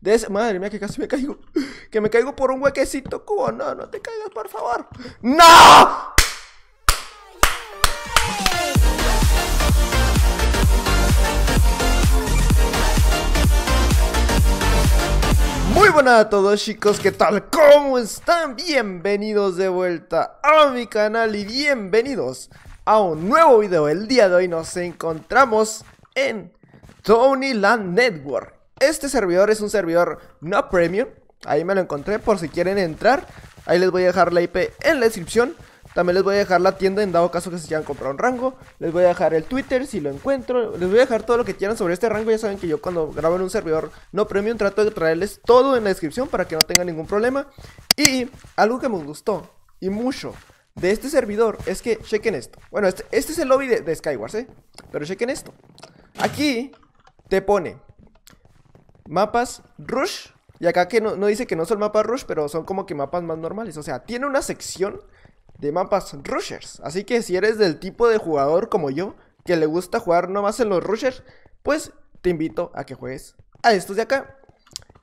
De Madre mía, que casi me caigo. Que me caigo por un huequecito, cubo. No, no te caigas, por favor. ¡No! Muy buenas a todos chicos, ¿qué tal? ¿Cómo están? Bienvenidos de vuelta a mi canal y bienvenidos a un nuevo video. El día de hoy nos encontramos en Tony Land Network este servidor es un servidor no premium. Ahí me lo encontré por si quieren entrar. Ahí les voy a dejar la IP en la descripción. También les voy a dejar la tienda en dado caso que se quieran comprar un rango. Les voy a dejar el Twitter si lo encuentro. Les voy a dejar todo lo que quieran sobre este rango. Ya saben que yo cuando grabo en un servidor no premium trato de traerles todo en la descripción para que no tengan ningún problema. Y algo que me gustó y mucho de este servidor es que chequen esto. Bueno, este, este es el lobby de, de Skywars, ¿eh? Pero chequen esto. Aquí te pone mapas Rush. Y acá que no, dice que no son mapas Rush, pero son como que mapas más normales. O sea, tiene una sección de mapas Rushers. Así que si eres del tipo de jugador como yo, que le gusta jugar nomás en los Rushers, pues te invito a que juegues a estos de acá.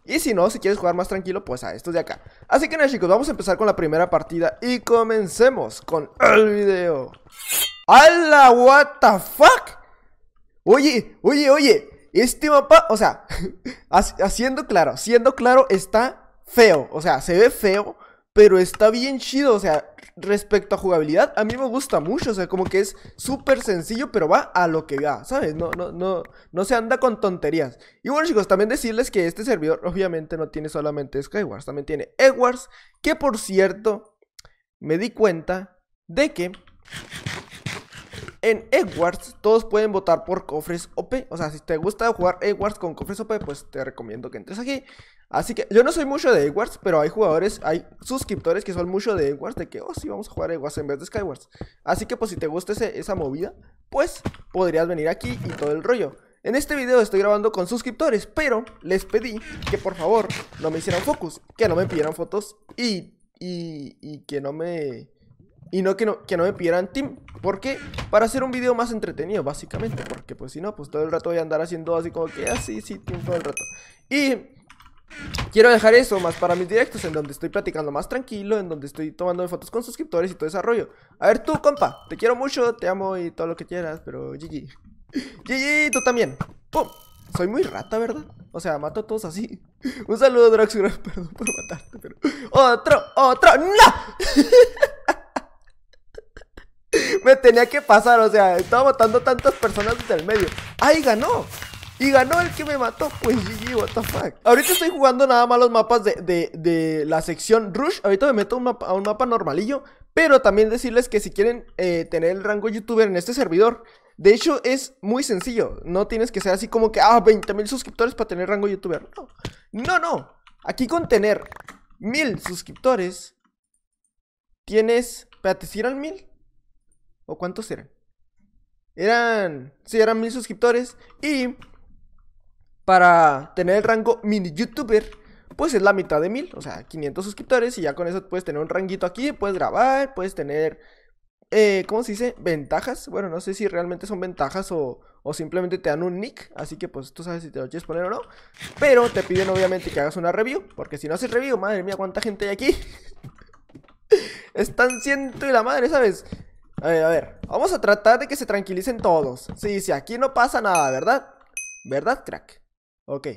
Y si no, si quieres jugar más tranquilo, pues a estos de acá. Así que nada chicos, vamos a empezar con la primera partida y comencemos con el video. ¡Hala! ¿What the fuck? Oye, oye, oye. Este mapa, o sea, haciendo claro, siendo claro, está feo. O sea, se ve feo, pero está bien chido. O sea, respecto a jugabilidad, a mí me gusta mucho. O sea, como que es súper sencillo, pero va a lo que va, ¿sabes? No, no, no, no se anda con tonterías. Y bueno, chicos, también decirles que este servidor, obviamente, no tiene solamente Skywars, también tiene Edwards. Que por cierto, me di cuenta de que en Edwards todos pueden votar por cofres OP. O sea, si te gusta jugar Edwards con cofres OP, pues te recomiendo que entres aquí. Así que yo no soy mucho de Edwards, pero hay jugadores, hay suscriptores que son mucho de Edwards, de que, oh, sí, vamos a jugar Edwards en vez de Skywards. Así que pues si te gusta esa movida, pues podrías venir aquí y todo el rollo. En este video estoy grabando con suscriptores, pero les pedí que por favor no me hicieran focus, que no me pidieran fotos y, y, y que no me y no que, no que no me pidieran team porque Para hacer un video más entretenido, básicamente Porque pues si no, pues todo el rato voy a andar haciendo así como que así, ah, sí, team todo el rato Y Quiero dejar eso más para mis directos, en donde estoy platicando más tranquilo, en donde estoy tomando fotos con suscriptores y todo ese rollo. A ver tú, compa, te quiero mucho, te amo y todo lo que quieras, pero GG. GG, tú también. ¡Pum! Soy muy rata, ¿verdad? O sea, mato a todos así. Un saludo, Draxura, perdón por matarte, pero... ¡Otro! ¡Otro! ¡No! me tenía que pasar, o sea, estaba matando tantas personas desde el medio. ¡Ay, ah, ganó! Y ganó el que me mató, pues GG, what the fuck Ahorita estoy jugando nada más los mapas de, de, la sección Rush Ahorita me meto un mapa, a un mapa normalillo Pero también decirles que si quieren eh, tener el rango youtuber en este servidor De hecho es muy sencillo No tienes que ser así como que, ah, 20 mil suscriptores para tener rango youtuber No, no, no Aquí con tener mil suscriptores Tienes, espérate, si eran mil ¿O cuántos eran? Eran. Sí, eran mil suscriptores. Y. Para tener el rango mini youtuber, pues es la mitad de mil, o sea, 500 suscriptores. Y ya con eso puedes tener un ranguito aquí, puedes grabar, puedes tener. Eh, ¿Cómo se dice? Ventajas. Bueno, no sé si realmente son ventajas o, o simplemente te dan un nick. Así que pues tú sabes si te lo quieres poner o no. Pero te piden obviamente que hagas una review. Porque si no haces review, madre mía, cuánta gente hay aquí. Están ciento y la madre, ¿sabes? A ver, a ver. Vamos a tratar de que se tranquilicen todos. Sí, sí, aquí no pasa nada, ¿verdad? ¿Verdad, crack? Ok.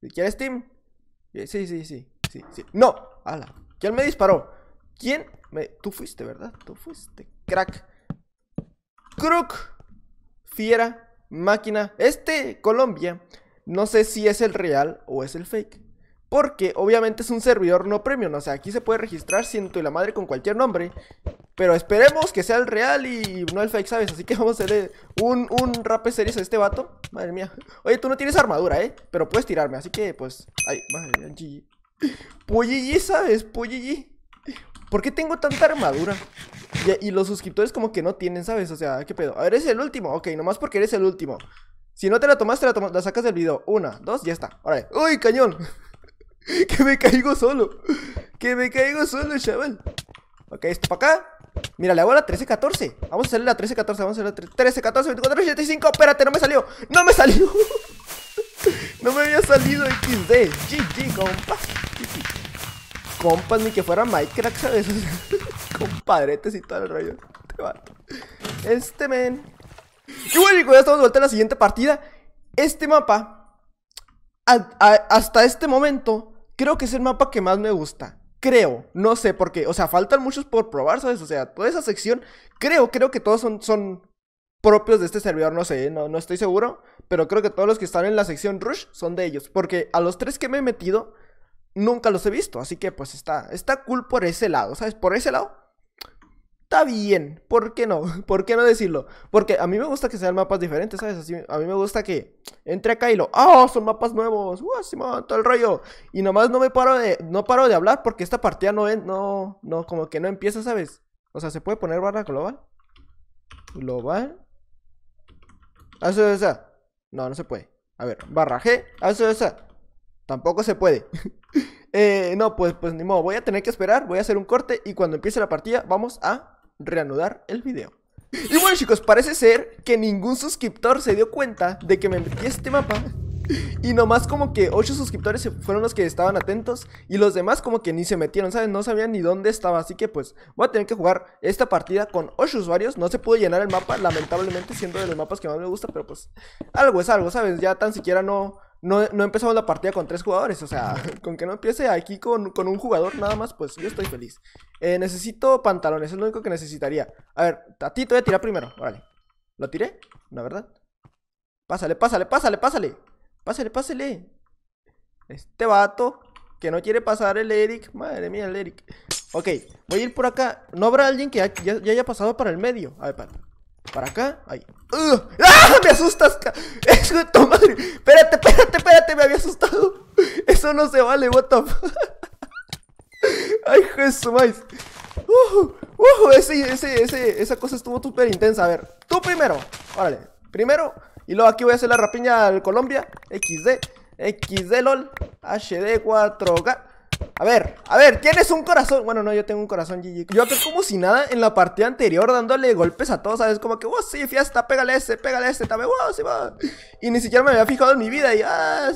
Si quieres, Tim. Sí, sí, sí, sí, sí. ¡No! ¡Hala! ¿Quién me disparó? ¿Quién Tú fuiste, ¿verdad? Tú fuiste, crack. Crook. Fiera. Máquina. Este, Colombia. No sé si es el real o es el fake. Porque obviamente es un servidor no premium. O sea, aquí se puede registrar Siento y la madre con cualquier nombre. Pero esperemos que sea el real y no el fake, ¿sabes? Así que vamos a hacerle un, un rap series a este vato. Madre mía. Oye, tú no tienes armadura, ¿eh? Pero puedes tirarme, así que pues. Ay, madre mía, GG. ¿sabes? Polly ¿Por qué tengo tanta armadura? Y, los suscriptores como que no tienen, ¿sabes? O sea, ¿qué pedo? A ver, eres el último. Ok, nomás porque eres el último. Si no te la tomas, te la, tomas, la sacas del video. Una, dos, ya está. Órale. ¡Uy, cañón! que me caigo solo. Que me caigo solo, chaval. Ok, esto para acá. Mira, le hago la 13-14 Vamos a hacerle la 13-14, vamos a hacer la 13-14, 24, 85 Espérate, no me salió, no me salió No me había salido XD GG, compas Compas, ni que fuera Minecraft, ¿sabes? Compadretes y todo el rollo Este, este men Y bueno, ya estamos de vuelta en la siguiente partida Este mapa Hasta este momento Creo que es el mapa que más me gusta Creo, no sé por qué. O sea, faltan muchos por probar, ¿sabes? O sea, toda esa sección, creo, creo que todos son, son propios de este servidor, no sé, ¿eh? no, no estoy seguro. Pero creo que todos los que están en la sección Rush son de ellos. Porque a los tres que me he metido, nunca los he visto. Así que pues está, está cool por ese lado, ¿sabes? Por ese lado está bien. ¿Por qué no? ¿Por qué no decirlo? Porque a mí me gusta que sean mapas diferentes, ¿sabes? Así, a mí me gusta que entre acá y lo, ¡ah! son mapas nuevos. ¡Uah, Simón, todo el rollo! Y nomás no me paro de, no paro de hablar porque esta partida no es, no, no, como que no empieza, ¿sabes? O sea, se puede poner barra global. Global. Ah, eso es esa. No, no se puede. A ver, barra G. Ah, eso es esa. Tampoco se puede. eh, no, pues, pues ni modo. Voy a tener que esperar. Voy a hacer un corte. Y cuando empiece la partida, vamos a reanudar el video. Y bueno chicos, parece ser que ningún suscriptor se dio cuenta de que me metí este mapa y nomás como que 8 suscriptores fueron los que estaban atentos Y los demás como que ni se metieron, ¿sabes? No sabían ni dónde estaba Así que pues voy a tener que jugar esta partida con 8 usuarios No se pudo llenar el mapa, lamentablemente siendo de los mapas que más me gusta Pero pues algo es algo, ¿sabes? Ya tan siquiera no, no, no, empezamos la partida con tres jugadores. O sea, con que no empiece aquí con, un jugador nada más, pues yo estoy feliz. Eh, necesito pantalones, es lo único que necesitaría. A ver, a ti te voy a tirar primero. vale ¿Lo tiré? la ¿verdad? Pásale, pásale, pásale, pásale. Pásale, pásale. Este vato que no quiere pasar el Eric. Madre mía, el Eric. Ok, voy a ir por acá. ¿No habrá alguien que ya, haya pasado para el medio? A ver, para. Para acá. Ahí. ¡Ah! ¡Me asustas! ¡Es de tu madre! Espérate, espérate, espérate. Me había asustado. Eso no se vale, what the fuck. Ay, Jesús, Uh, uh, ese, ese, ese, esa cosa estuvo súper intensa. A ver, tú primero. Órale, primero. Y luego aquí voy a hacer la rapiña al Colombia. XD, XD LOL, HD 4K. A ver, a ver, ¿tienes un corazón? Bueno, no, yo tengo un corazón, GG. Yo acá como si nada en la partida anterior dándole golpes a todos, ¿sabes? Como que, wow, oh, sí, fiesta, pégale ese, pégale ese, también, wow, oh, sí, va. Y ni siquiera me había fijado en mi vida y, ah,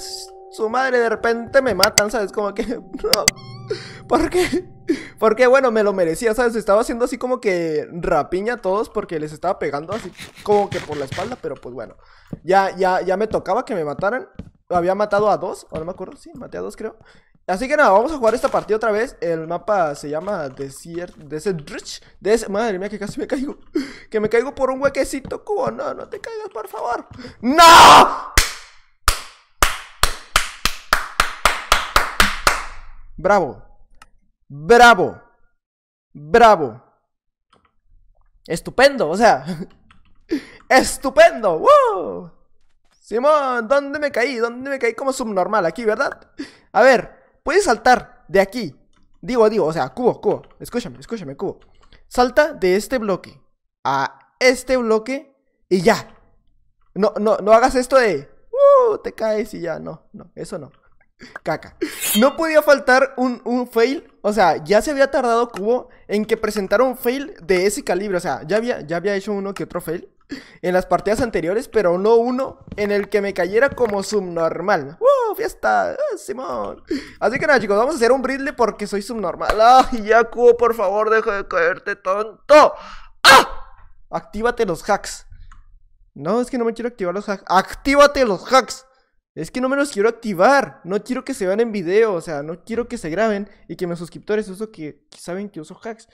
su madre, de repente me matan, ¿sabes? Como que, no. ¿Por qué? Porque, bueno, me lo merecía, ¿sabes? Estaba haciendo así como que rapiña a todos porque les estaba pegando así como que por la espalda, pero pues bueno. Ya, ya, ya me tocaba que me mataran había matado a dos, o no me acuerdo, sí, maté a dos creo. Así que nada, vamos a jugar esta partida otra vez. El mapa se llama Desert... Desert Madre mía, que casi me caigo. Que me caigo por un huequecito, cubo. No, no te caigas, por favor. ¡No! Bravo. Bravo. Bravo. Estupendo, o sea. Estupendo. ¡Wow! Simón, ¿dónde me caí? ¿Dónde me caí como subnormal? Aquí, ¿verdad? A ver, puedes saltar de aquí. Digo, digo, o sea, cubo, cubo. Escúchame, escúchame, cubo. Salta de este bloque a este bloque y ya. No, no, no hagas esto de... Uh, te caes y ya. No, no, eso no. Caca. No podía faltar un, un, fail. O sea, ya se había tardado Cubo en que presentara un fail de ese calibre. O sea, ya había, ya había hecho uno que otro fail en las partidas anteriores, pero no uno en el que me cayera como subnormal. ¡Woo! ¡Fiesta! ¡Ah, Simón! Así que nada, chicos, vamos a hacer un bridle porque soy subnormal. ¡Ay, Yaku, por favor, deja de caerte, tonto! ¡Ah! Actívate los hacks. No, es que no me quiero activar los hacks. ¡Actívate los hacks! Es que no me los quiero activar. No quiero que se vean en video. O sea, no quiero que se graben y que mis suscriptores, eso que saben que uso hacks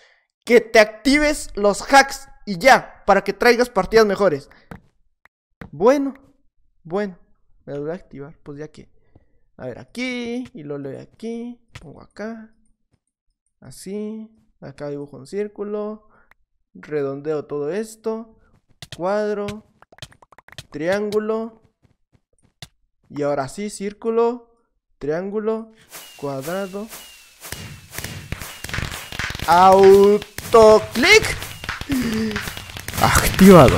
que te actives los hacks y ya, para que traigas partidas mejores. Bueno, bueno, me lo voy a activar, pues ya que. A ver, aquí, y lo leo aquí, pongo acá, así, acá dibujo un círculo, redondeo todo esto, cuadro, triángulo, y ahora sí, círculo, triángulo, cuadrado, out clic activado.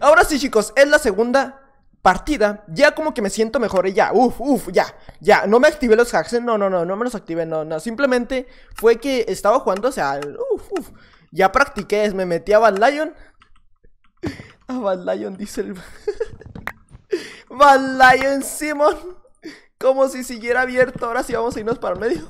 Ahora sí, chicos, es la segunda partida. Ya como que me siento mejor y ya, uff, uff, ya, ya. No me activé los hacks, no, no, no, no me los activé, no, no. Simplemente fue que estaba jugando, o sea, uff, uff. Ya practiqué, me metí a Bad Lion. A Bad Lion, dice el. Bad Lion Simon. Como si siguiera abierto. Ahora sí vamos a irnos para el medio.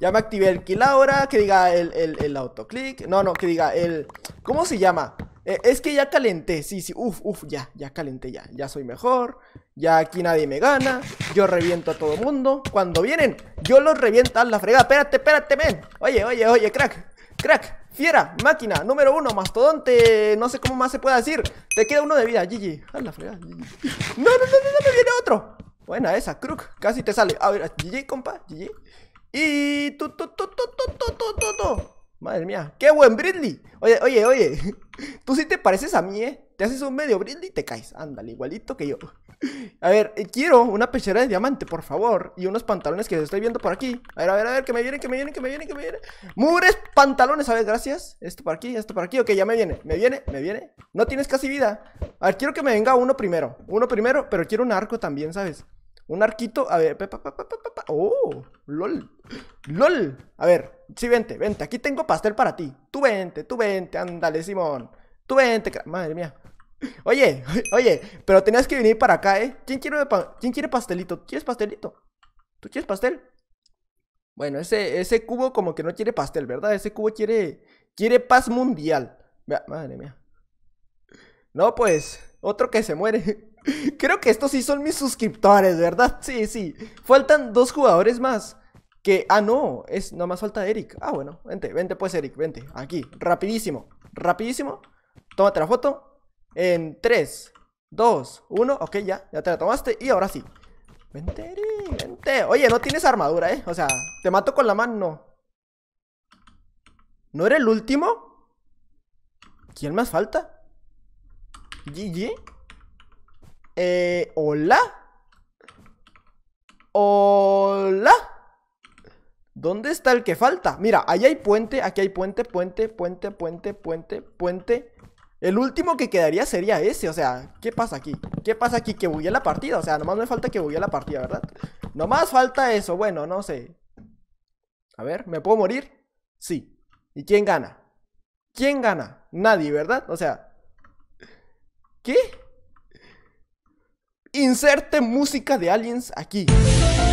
Ya me activé el kill ahora, que diga el, el, el autoclick. No, no, que diga el... ¿Cómo se llama? E, es que ya calenté, sí, sí, uf, uf, ya, ya calenté, ya, ya soy mejor, ya aquí nadie me gana, yo reviento a todo mundo, cuando vienen, yo los reviento a la fregada, espérate, espérate, men, oye, oye, oye, crack, crack, fiera, máquina, número uno, mastodonte, no sé cómo más se puede decir, te queda uno de vida, GG, a la fregada, GG. no, no, no, no, no, me viene otro, buena esa, crook, casi te sale, a ver, GG, compa, GG. Y... Tu, tu, tu, Madre mía, qué buen Bridley. Oye, oye, oye. Tú sí te pareces a mí, ¿eh? Te haces un medio Bridley y te caes. Ándale, igualito que yo. A ver, eh, quiero una pechera de diamante, por favor. Y unos pantalones que estoy viendo por aquí. A ver, a ver, a ver, que me vienen, que me vienen, que me vienen, que me vienen. Mures pantalones, a ver, gracias. Esto por aquí, esto por aquí. Ok, ya me viene, me viene, me viene. No tienes casi vida. A ver, quiero que me venga uno primero. Uno primero, pero quiero un arco también, ¿sabes? Un arquito, a ver. pa, oh, lol. ¡Lol! A ver, sí, vente, vente. Aquí tengo pastel para ti. Tú vente, tú vente, ándale, Simón. Tú vente, madre mía. Oye, oye, pero tenías que venir para acá, ¿eh? ¿Quién quiere, pastelito? ¿quién quiere pastelito? ¿Quieres pastelito? ¿Tú quieres pastel? Bueno, ese, ese cubo como que no quiere pastel, ¿verdad? Ese cubo quiere, quiere paz mundial. Madre mía. No, pues, otro que se muere. Creo que estos sí son mis suscriptores, ¿verdad? Sí, sí. Faltan dos jugadores más. Que, ah, no, es no más falta Eric. Ah, bueno, vente, vente pues Eric, vente. Aquí, rapidísimo, rapidísimo. Tómate la foto. En 3, 2, 1. Ok, ya, ya te la tomaste. Y ahora sí. Vente, Eric, vente. Oye, no tienes armadura, ¿eh? O sea, te mato con la mano. ¿No era el último? ¿Quién más falta? ¿GG? Eh, ¿Hola? ¿Hola? ¿Dónde está el que falta? Mira, ahí hay puente, aquí hay puente, puente, puente, puente, puente, puente. El último que quedaría sería ese, o sea, ¿qué pasa aquí? ¿Qué pasa aquí? Que a la partida, o sea, nomás me falta que a la partida, ¿verdad? Nomás falta eso, bueno, no sé. A ver, ¿me puedo morir? Sí. ¿Y quién gana? ¿Quién gana? Nadie, ¿verdad? O sea, ¿qué? Inserte música de aliens aquí.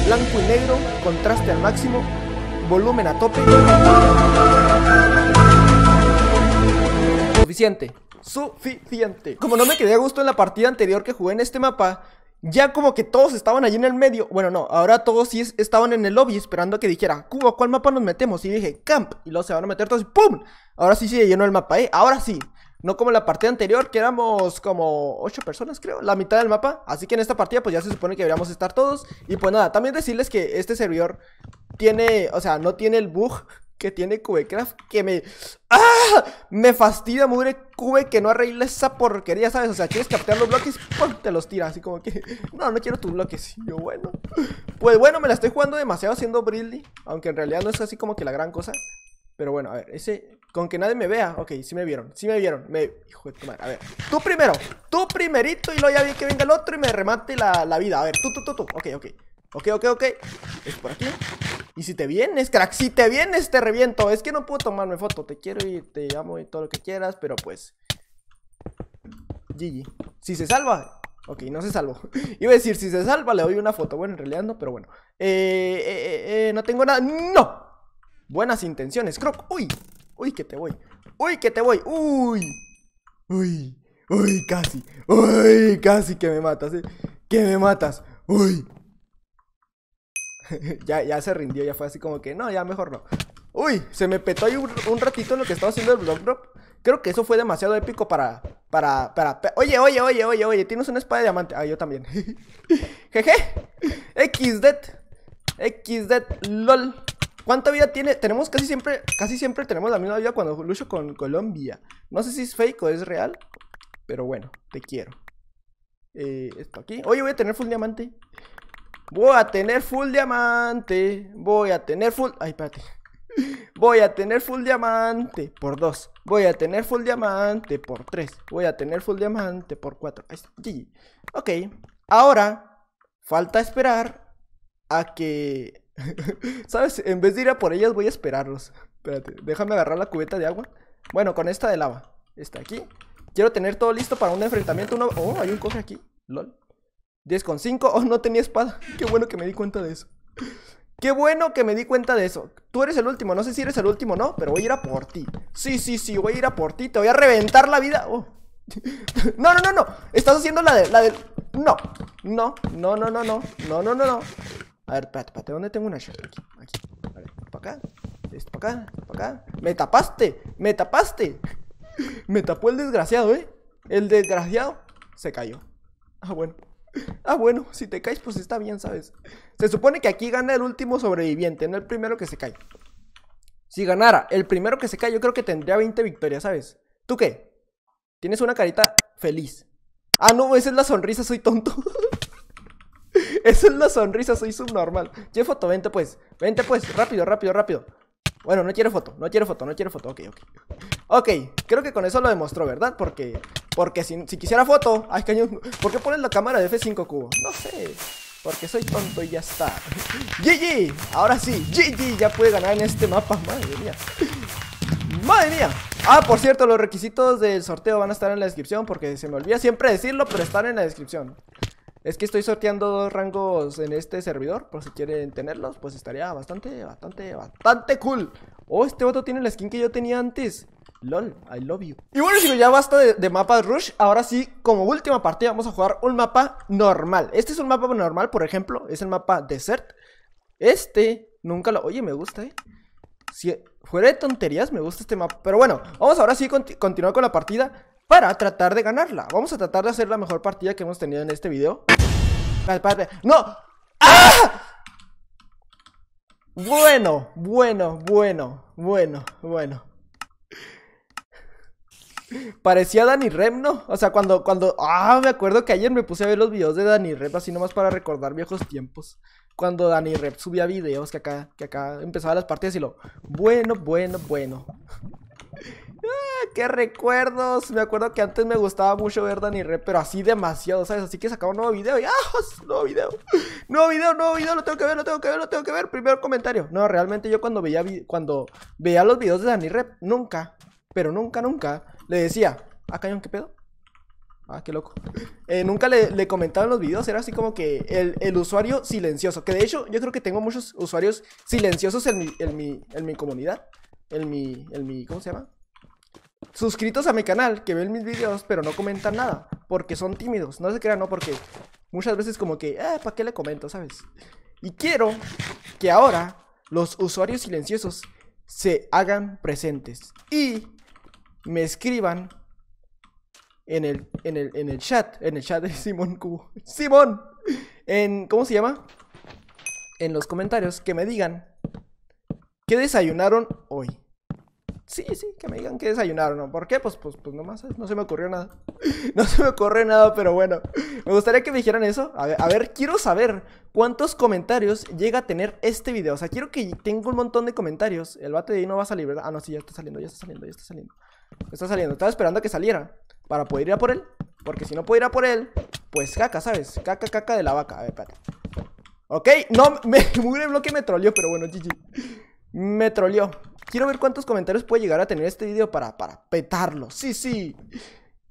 Blanco y negro, contraste al máximo, volumen a tope. Suficiente. Suficiente. Como no me quedé a gusto en la partida anterior que jugué en este mapa, ya como que todos estaban allí en el medio. Bueno, no, ahora todos sí estaban en el lobby esperando que dijera, Cuba, ¿cuál mapa nos metemos? Y dije, Camp. Y luego se van a meter todos y ¡pum! Ahora sí se llenó el mapa, ¿eh? Ahora sí. No como la partida anterior, que éramos como 8 personas, creo, la mitad del mapa. Así que en esta partida, pues ya se supone que deberíamos estar todos. Y pues nada, también decirles que este servidor tiene, o sea, no tiene el bug que tiene Cubecraft que me. ¡Ah! Me fastidia, madre Cube, que no arregle esa porquería, ¿sabes? O sea, quieres captar los bloques, ¡pum! te los tira, así como que. No, no quiero tus bloques. Yo, bueno. Pues bueno, me la estoy jugando demasiado Haciendo Brilly, aunque en realidad no es así como que la gran cosa. Pero bueno, a ver, ese. Con que nadie me vea. Ok, sí me vieron. Sí me vieron. Me... Hijo de tu A ver. Tú primero. Tú primerito. Y luego ya vi que venga el otro y me remate la, la vida. A ver, tú, tú, tú, tú. Ok, ok. Ok, ok, ok. Es por aquí. Y si te vienes, crack, si te vienes, te reviento. Es que no puedo tomarme foto. Te quiero y te amo y todo lo que quieras, pero pues. GG. Si se salva. Ok, no se salvó. Iba a decir, si se salva, le doy una foto. Bueno, en realidad no, pero bueno. Eh, eh, eh, eh, no tengo nada. ¡No! Buenas intenciones, Croc. ¡Uy! ¡Uy, que te voy! ¡Uy, que te voy! ¡Uy! ¡Uy! ¡Uy, casi! ¡Uy, casi que me matas! Eh. ¡Que me matas! ¡Uy! ya, se rindió, ya fue así como que, no, ya mejor no. Uy, se me petó ahí un, ratito lo que estaba haciendo el blog drop. Creo que eso fue demasiado épico para, para, para, Oye, oye, oye, oye, oye, tienes una espada de diamante. Ah, yo también. Jeje. XD. E XD. E LOL. ¿Cuánta vida tiene? Tenemos casi siempre, casi siempre tenemos la misma vida cuando lucho con Colombia. No sé si es fake o es real, pero bueno, te quiero. Eh, esto aquí. Oye, voy a tener full diamante. Voy a tener full diamante. Voy a tener full... Ay, espérate. Voy a tener full diamante por dos. Voy a tener full diamante por tres. Voy a tener full diamante por 4. Ok. Ahora, falta esperar a que... ¿Sabes? En vez de ir a por ellas, voy a esperarlos. Espérate, déjame agarrar la cubeta de agua. Bueno, con esta de lava. Está aquí. Quiero tener todo listo para un enfrentamiento. Uno... Oh, hay un cofre aquí. LOL. 10 con 5. Oh, no tenía espada. Qué bueno que me di cuenta de eso. Qué bueno que me di cuenta de eso. Tú eres el último. No sé si eres el último no, pero voy a ir a por ti. Sí, sí, sí, voy a ir a por ti. Te voy a reventar la vida. Oh. No, no, no, no. Estás haciendo la de. La de... No. No, no, no, no, no. No, no, no, no. A ver, espérate, espérate. ¿Dónde tengo una shot? Aquí, aquí. A ver, para acá. Esto para acá, para acá. Me tapaste. Me tapaste. Me tapó el desgraciado, ¿eh? El desgraciado se cayó. Ah, bueno. Ah, bueno, si te caes, pues está bien, ¿sabes? Se supone que aquí gana el último sobreviviente, no el primero que se cae. Si ganara el primero que se cae, yo creo que tendría 20 victorias, ¿sabes? ¿Tú qué? Tienes una carita feliz. Ah, no, esa es la sonrisa, soy tonto. esa es la sonrisa, soy subnormal. Che, foto, vente pues. Vente pues, rápido, rápido, rápido. Bueno, no quiero foto, no quiero foto, no quiero foto. Ok, ok. Ok, creo que con eso lo demostró, ¿verdad? Porque porque si, quisiera foto, ¿por qué pones la cámara de F5 cubo? No sé, porque soy tonto y ya está. GG, ahora sí, GG ya puede ganar en este mapa, madre mía. Madre mía. Ah, por cierto, los requisitos del sorteo van a estar en la descripción porque se me olvida siempre decirlo, pero están en la descripción. Es que estoy sorteando dos rangos en este servidor, por si quieren tenerlos, pues estaría bastante, bastante, bastante cool. Oh, este voto tiene la skin que yo tenía antes. LOL, I love you. Y bueno chicos, ya basta de, de mapas rush. Ahora sí, como última partida vamos a jugar un mapa normal. Este es un mapa normal, por ejemplo. Es el mapa Desert. Este, nunca lo... Oye, me gusta, eh. Si fuera de tonterías, me gusta este mapa. Pero bueno, vamos ahora sí a continuar con la partida para tratar de ganarla. Vamos a tratar de hacer la mejor partida que hemos tenido en este video. ¡No! ¡Ah! Bueno, bueno, bueno, bueno, bueno. Parecía Dani Rep, ¿no? O sea, cuando, cuando. Ah, me acuerdo que ayer me puse a ver los videos de Dani Rep, así nomás para recordar viejos tiempos. Cuando Dani Rep subía videos que acá, que acá empezaba las partidas y lo. Bueno, bueno, bueno. Ah, ¡Qué recuerdos! Me acuerdo que antes me gustaba mucho ver Dani Rep, pero así demasiado, ¿sabes? Así que sacaba un nuevo video y ¡ah! Nuevo video. Nuevo video, nuevo video, lo tengo que ver, lo tengo que ver, lo tengo que ver. Primer comentario. No, realmente yo cuando veía, cuando veía los videos de Dani Rep, nunca pero nunca, nunca le decía, ah, cañón, ¿qué pedo? Ah, qué loco. Eh, nunca le, le comentaba en los videos, era así como que el, usuario silencioso, que de hecho yo creo que tengo muchos usuarios silenciosos en mi, mi, comunidad, en mi, en mi, ¿cómo se llama? Suscritos a mi canal, que ven mis videos, pero no comentan nada, porque son tímidos, no se crean, no, porque muchas veces como que, ah, ¿para qué le comento, sabes? Y quiero que ahora los usuarios silenciosos se hagan presentes y me escriban en el, en el, chat, en el chat de Simón Cubo. ¡Simón! En, ¿Cómo se llama? En los comentarios que me digan qué desayunaron hoy. Sí, sí, que me digan qué desayunaron. ¿Por qué? Pues, pues, pues nomás ¿eh? no se me ocurrió nada. No se me ocurrió nada, pero bueno. Me gustaría que me dijeran eso. A ver, a ver, quiero saber cuántos comentarios llega a tener este video. O sea, quiero que tenga un montón de comentarios. El bate de ahí no va a salir, ¿verdad? Ah, no, sí, ya está saliendo, ya está saliendo, ya está saliendo. Está saliendo. Estaba esperando a que saliera para poder ir a por él. Porque si no puedo ir a por él, pues caca, ¿sabes? Caca, caca de la vaca. A ver, espérate. Ok, no, me el bloque me troleó, pero bueno, GG. Me troleó. Quiero ver cuántos comentarios puede llegar a tener este video para, para petarlo. Sí, sí.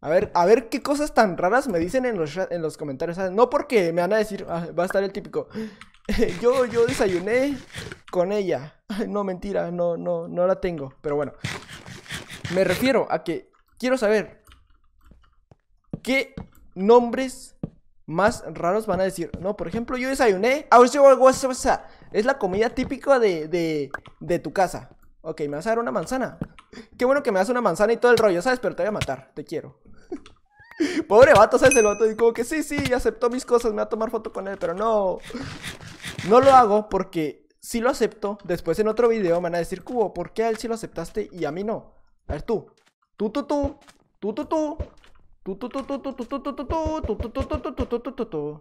A ver, a ver qué cosas tan raras me dicen en los, comentarios. No porque me van a decir, ah, va a estar el típico. yo, yo desayuné con ella. No, mentira, no, no, no la tengo. Pero bueno. Me refiero a que quiero saber qué nombres más raros van a decir. No, por ejemplo, yo desayuné. Es la comida típica de, tu casa. Ok, me vas a dar una manzana. Qué bueno que me das una manzana y todo el rollo, ¿sabes? Pero te voy a matar, te quiero. Pobre vato, ¿sabes? El vato y como que sí, sí, aceptó mis cosas, me va a tomar foto con él, pero no. No lo hago porque si lo acepto, después en otro video me van a decir, Cubo, ¿por qué a él sí lo aceptaste y a mí no? A ver tú. Tú, tú, tú. Tú, tú, tú. Tú, tú, tú, tú, tú, tú, tú, tú, tú Tú, tú, tú, tú, tú,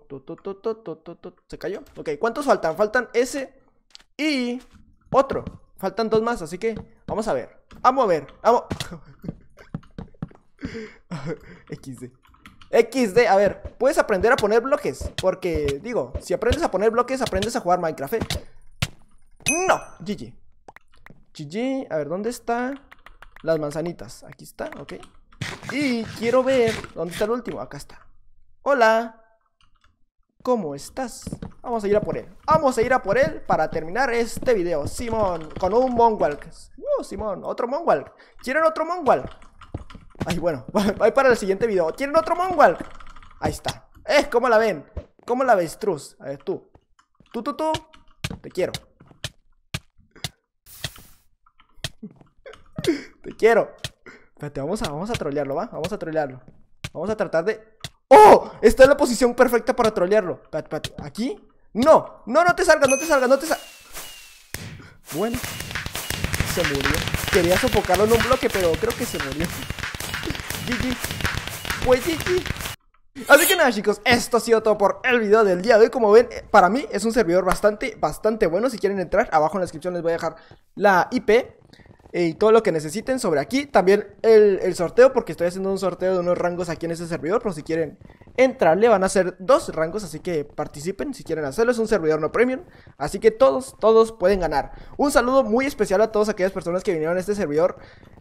tú, tú, tú, ¿Se cayó? Ok, ¿cuántos faltan? Faltan ese y otro. Faltan dos más, así que vamos a ver. tú, a tú, Vamos. XD. XD, a ver, puedes aprender a poner bloques. Porque, digo, si aprendes a poner bloques, aprendes a jugar Minecraft. No, GG. GG, a ver, ¿dónde está? las manzanitas. Aquí está, ok. Y quiero ver dónde está el último. Acá está. Hola. ¿Cómo estás? Vamos a ir a por él. Vamos a ir a por él para terminar este video. Simón, con un Monwalk. Uh, Simón, otro Monwalk. ¿Quieren otro Monwalk? Ay, bueno, voy para el siguiente video. ¿Quieren otro Monwalk? Ahí está. Eh, ¿cómo la ven? ¿Cómo la ves, A ver, tú. Tú, tú, tú. Te quiero. Te quiero. Espérate, vamos a, vamos a trolearlo, ¿va? Vamos a trolearlo. Vamos a tratar de. ¡Oh! Está en la posición perfecta para trolearlo. Espérate, espérate. ¿Aquí? ¡No! ¡No, no te salgas! ¡No te salgas! ¡No te salgas! Bueno, se murió. Quería sofocarlo en un bloque, pero creo que se murió. GG. Pues GG. Así que nada chicos, esto ha sido todo por el video del día de hoy Como ven, eh, para mí es un servidor bastante, bastante bueno Si quieren entrar, abajo en la descripción les voy a dejar la IP y todo lo que necesiten sobre aquí. También el, sorteo, porque estoy haciendo un sorteo de unos rangos aquí en este servidor, por si quieren entrarle van a hacer dos rangos, así que participen si quieren hacerlo. Es un servidor no premium, así que todos, todos pueden ganar. Un saludo muy especial a todas aquellas personas que vinieron a este servidor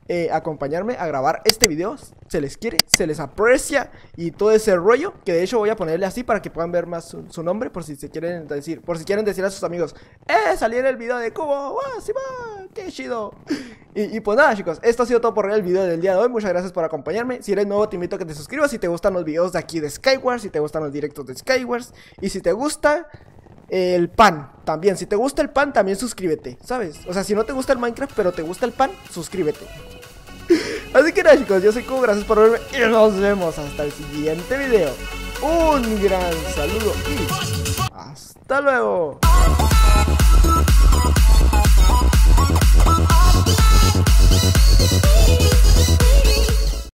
eh, acompañarme a grabar este video. Se les quiere, se les aprecia y todo ese rollo, que de hecho voy a ponerle así para que puedan ver más su, nombre por si se quieren decir, por si quieren decir a sus amigos, ¡eh! Salí en el video de Cubo, ¡Wow, sí va! ¡Qué chido! Y, pues nada, chicos, esto ha sido todo por el video del día de hoy. Muchas gracias por acompañarme. Si eres nuevo, te invito a que te suscribas. Si te gustan los videos de aquí de Skywars, si te gustan los directos de Skywars, y si te gusta el pan también. Si te gusta el pan, también suscríbete, ¿sabes? O sea, si no te gusta el Minecraft, pero te gusta el pan, suscríbete. Así que nada, chicos, yo soy Cubo, gracias por verme y nos vemos hasta el siguiente video. Un gran saludo y hasta luego. Thank you.